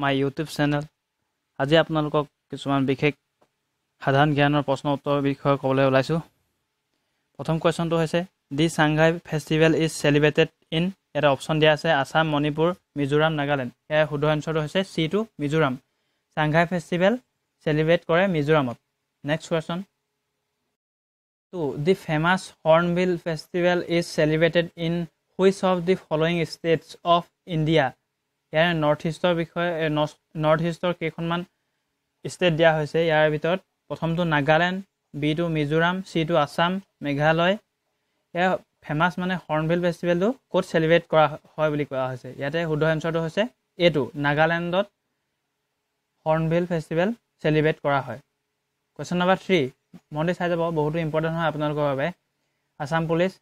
my YouTube channel আজি আপোনালোকক কিছুমান বিশেষ সাধাৰণ জ্ঞানৰ প্ৰশ্ন উত্তৰ বিষয়ে ক'বলৈ ওলাইছোঁ প্ৰথম কুৱেশ্যনটো হৈছে দি চাংঘাই ফেষ্টিভেল ইজ চেলিব্ৰেটেড ইন এটা অপশ্যন দিয়া আছে আছাম মণিপুৰ মিজোৰাম নাগালেণ্ড ইয়াৰ শুদ্ধ এনচাৰটো হৈছে চি টু মিজোৰাম চাংঘাই ফেষ্টিভেল চেলিব্ৰেট কৰে মিজোৰামত next question to the famous Hornbill festival is celebrated in which of the following states of India ইয়াৰে নৰ্থ ইষ্টৰ বিষয়ে নৰ্থ ইষ্টৰ কেইখনমান ষ্টেট দিয়া হৈছে ইয়াৰ ভিতৰত প্ৰথমটো Nagaland B to Mizoram C to Assam Meghalaya ইয়াৰ ফেমাছ মানে হৰ্ণভিল ফেষ্টিভেলটো ক'ত চেলিব্ৰেট কৰা হয় বুলি কোৱা হৈছে ইয়াতে শুদ্ধ এঞ্চাৰটো হৈছে এইটো নাগালেণ্ডত হৰ্ণভিল ফেষ্টিভেল চেলিব্ৰেট কৰা হয় কুৱেশ্যন নম্বৰ থ্ৰী মনটো চাই যাব বহুতো ইম্পৰ্টেণ্ট হয় আপোনালোকৰ বাবে Assam police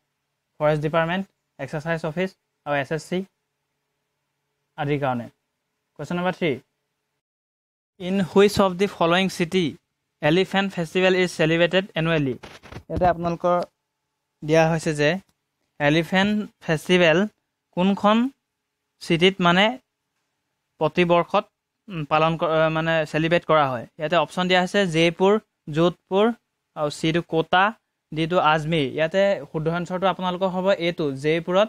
forest department excise office আৰু এছ এছ চি আদিৰ কাৰণে question number three in which of the following city elephant festival is celebrated annually ইয়াতে আপোনালোকৰ দিয়া হৈছে যে এলিফেণ্ট ফেষ্টিভেল কোনখন চিটিত মানে প্ৰতিবৰ্ষত পালন মানে চেলিব্ৰেট কৰা হয় ইয়াতে অপশ্যন দিয়া হৈছে জয়পুৰ যোধপুৰ আৰু চিটো কোটা ডিটো আজমিৰ ইয়াতে শুদ্ধ এঞ্চাৰটো আপোনালোকৰ হ'ব এইটো জেপুৰত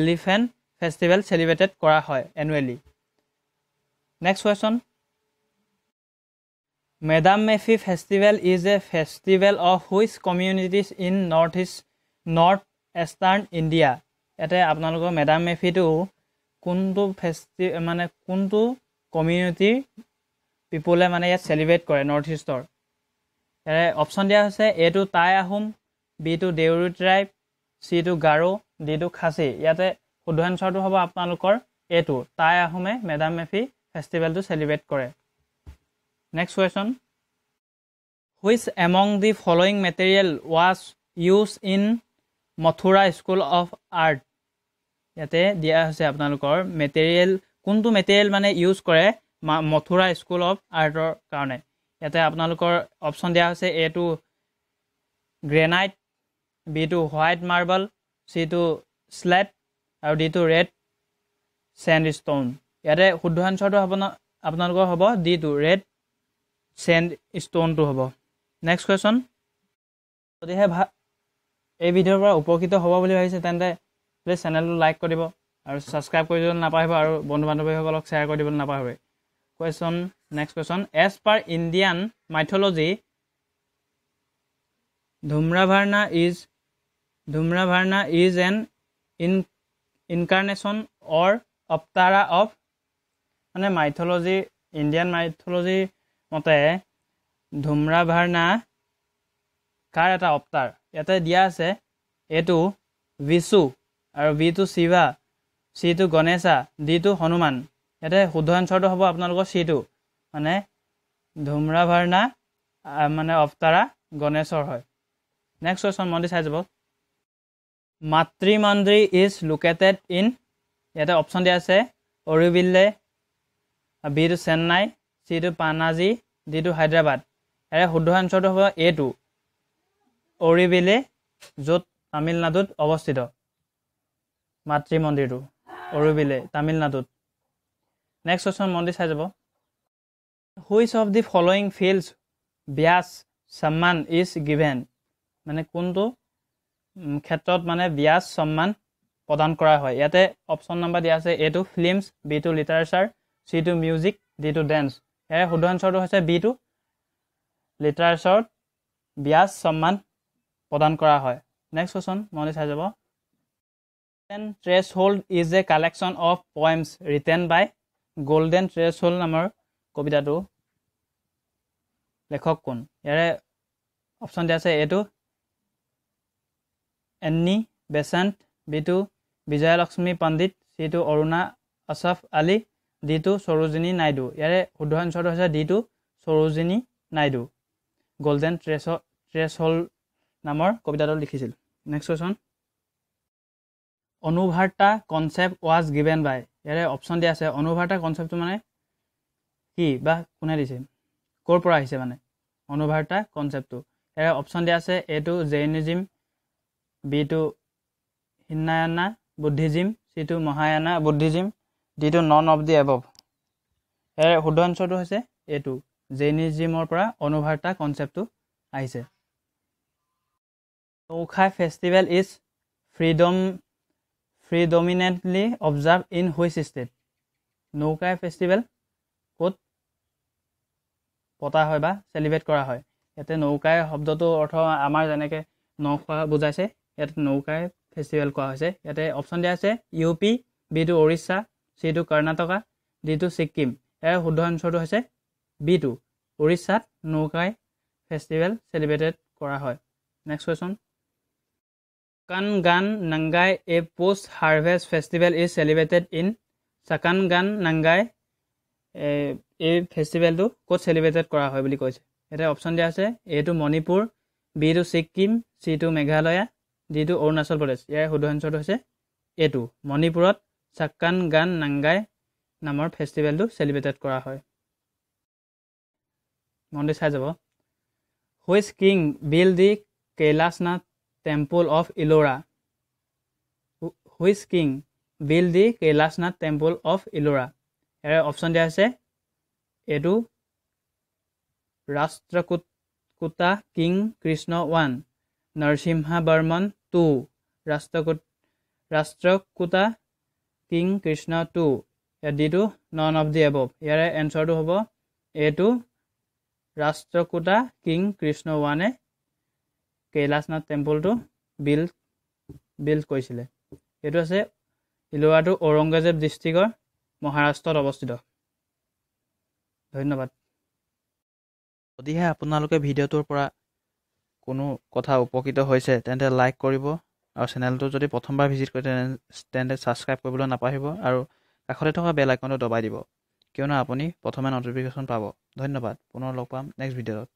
এলিফেণ্ট ফেষ্টিভেল চেলিব্ৰেটেড কৰা হয় annually next question Medam Mephi festival is a festival of which communities in north east north eastern India ইয়াতে আপোনালোকৰ মেডাম মেফিটো কোনটো ফেষ্টি মানে কোনটো কমিউনিটিৰ পিপুলে মানে ইয়াত চেলিব্ৰেট কৰে নৰ্থ ইষ্টৰ ইয়াৰে অপশ্যন দিয়া হৈছে এ টো টাই আহোম বি টো দেউৰী ট্ৰাইব চি টো গাৰো ডি টো খাচী ইয়াতে শুদ্ধ এনচাৰটো হ'ব আপোনালোকৰ এইটো টাই আহোমে মেডাম মেফি ফেষ্টিভেলটো চেলিব্ৰেট কৰে next question which among the following material was used in Mathura school of art ইয়াতে দিয়া হৈছে আপোনালোকৰ মেটেৰিয়েল কোনটো মেটেৰিয়েল মানে ইউজ কৰে মথুৰা স্কুল অফ আৰ্টৰ কাৰণে ইয়াতে আপোনালোকৰ অপশ্যন দিয়া হৈছে এ টু গ্ৰেনাইট বি টু হোৱাইট মাৰ্বল চি টু শ্লেট আৰু ডিটো ৰেড চেণ্ড ষ্টোন ইয়াতে শুদ্ধ এনচাৰটো আপোনাৰ আপোনালোকৰ হ'ব ডিটো ৰেড চেণ্ড ষ্টোনটো হ'ব নেক্সট কুৱেশ্যন যদিহে ভা এই ভিডিঅ'ৰ পৰা উপকৃত হ'ব বুলি ভাবিছে তেন্তে প্লিজ চেনেলটো লাইক কৰিব আৰু ছাবস্ক্ৰাইব কৰিবলৈ নাপাহৰিব আৰু বন্ধু বান্ধৱীসকলক শ্বেয়াৰ কৰি দিবলৈ নাপাহৰে question next question as per Indian mythology Dhumravarna is Dhumravarna is an in incarnation or avatar of মানে মাইথলজি ইণ্ডিয়ান মাইথলজিৰ মতে ধুম্ৰাভাৰ্ণা কাৰ এটা অপ্তাৰ ইয়াতে দিয়া আছে এইটো বিচু আৰু বিটো শিৱা চিটো গণেশা ডিটো হনুমান ইয়াতে শুদ্ধ এঞ্চাৰটো হ'ব আপোনালোকৰ চিটো মানে ধুম্ৰাভাৰ্ণা মানে অপ্তাৰা গণেশৰ হয় নেক্সট কুৱেশ্যন মন্দিৰ চাই যাব Matri Mandir is located in ইয়াতে অপশ্যন দিয়া আছে অৰুবিল্লে বি টু চেন্নাই চি টু পানাজী ডি টু হায়দৰাবাদ ইয়াৰে শুদ্ধ এঞ্চাৰটো হ'ব এ টু অৰিবিলে য'ত তামিলনাডুত অৱস্থিত মাতৃ মন্দিৰটো অৰুবিলে তামিলনাডুত নেক্সট কুৱেশ্যন মন্দিৰ চাই যাব which of the following fields Vyas Samman is given মানে কোনটো ক্ষেত্ৰত মানে ব্যাস সন্মান প্ৰদান কৰা হয় ইয়াতে অপশ্যন নম্বৰ দিয়া আছে এ টু ফিল্মছ বি টু লিটাৰেচাৰ চি টু মিউজিক ডি টু ডেন্স ইয়াৰে শুদ্ধ এঞ্চাৰটো হৈছে বি টু লিটাৰেচাৰত ব্যাস সন্মান প্ৰদান কৰা হয় নেক্সট কুৱেশ্যন মনে চাই যাব golden threshold is a collection of poems written by golden threshold নামৰ কবিতাটো লেখক কোন ইয়াৰে অপশ্যন দিয়া আছে এ টু এন্নি বেচেণ্ট বি টু বিজয়ালক্ষ্মী পণ্ডিত চি টু অৰুণা আছফ আলী ডি টু সৰোজিনী নাইডু ইয়াৰে শুদ্ধ এঞ্চাৰটো হৈছে ডি টু Sarojini Naidu golden threshold threshold নামৰ কবিতাটো লিখিছিল next question Anuvrata concept was given by ইয়াৰে অপশ্যন দিয়া আছে অনুভাৰ্তা কনচেপ্টটো মানে কি বা কোনে দিছে ক'ৰ পৰা আহিছে মানে অনুভাৰ্তা কনচেপ্টটো ইয়াৰে অপশ্যন দিয়া আছে এ টু জেইনিজিম বি টু হীনায়ানা বুদ্ধিজিম চি টু মহায়ানা বুদ্ধিজিম টু নন অফ দি এবভ ইয়াৰ শুদ্ধ এঞ্চাৰটো হৈছে টু জেনিজিমৰ পৰা অনুভাৰ্তা কনচেপ্টটো আহিছে ঔষা festival is freedom predominantly observe in which state নৌকাই ফেষ্টিভেল ক'ত পতা হয় বা চেলিব্ৰেট কৰা হয় ইয়াতে নৌকাই শব্দটো অৰ্থ আমাৰ যেনেকৈ নখোৱা বুজাইছে ইয়াত নৌকাই ফেষ্টিভেল কোৱা হৈছে ইয়াতে অপশ্যন দিয়া আছে ইউ পি বি বিটো উৰিষ্যা চি চিটো কৰ্ণাটকা ডি ডিটো ছিকিম ইয়াৰ শুদ্ধ এঞ্চাৰটো হৈছে বি বিটো উৰিষ্যাত নৌকাই ফেষ্টিভেল চেলিব্ৰেটেড কৰা হয় নেক্সট কুৱেশ্যন কান Gaan Ngai a post harvest festival is celebrated in Chakan Gaan Ngai এই ফেষ্টিভেলটো ক'ত চেলিব্ৰেটেড কৰা হয় বুলি কৈছে ইয়াতে অপশ্যন দিয়া আছে এইটো মণিপুৰ বি বিটো ছিকিম চিটো মেঘালয়া যিটো অৰুণাচল প্ৰদেশ ইয়াৰ শুদ্ধ এঞ্চাৰটো হৈছে এইটো মণিপুৰত চাক্কান গান নাংগাই নামৰ ফেষ্টিভেলটো চেলিব্ৰেটেড কৰা হয় মনটো চাই যাব which king built the Nath temple of Ellora which king built the Nath temple of Ellora ইয়াৰে অপশ্যন দিয়া হৈছে এইটো Rashtrakuta king Krishna one Narasimha Varman two Rashtrakuta Rashtrakuta king Krishna two D টু নন অফ দি এবভ ইয়াৰে এনচাৰটো হ'ব এ এইটো ৰাষ্ট্ৰকূটা কিং কৃষ্ণ ওৱানে কেইলাশ নাথ টেম্পলটো বিল্ড বিল্ড কৰিছিলে এইটো আছে ইলোৱাটো ঔৰংগজেব ডিষ্ট্ৰিক্টৰ মহাৰাষ্ট্ৰত অৱস্থিত ধন্যবাদ যদিহে আপোনালোকে ভিডিঅ'টোৰ পৰা কোনো কথা উপকৃত হৈছে তেন্তে লাইক কৰিব আৰু চেনেলটো যদি প্ৰথমবাৰ ভিজিট কৰে তেন্তে ছাবস্ক্ৰাইব কৰিবলৈ নাপাহৰিব আৰু কাষতে থকা বেল আইকনটো দবাই দিব কিয়নো আপুনি প্ৰথমে ন'টিফিকেশ্যন পাব ধন্যবাদ পুনৰ লগ পাম নেক্সট ভিডিঅ'ত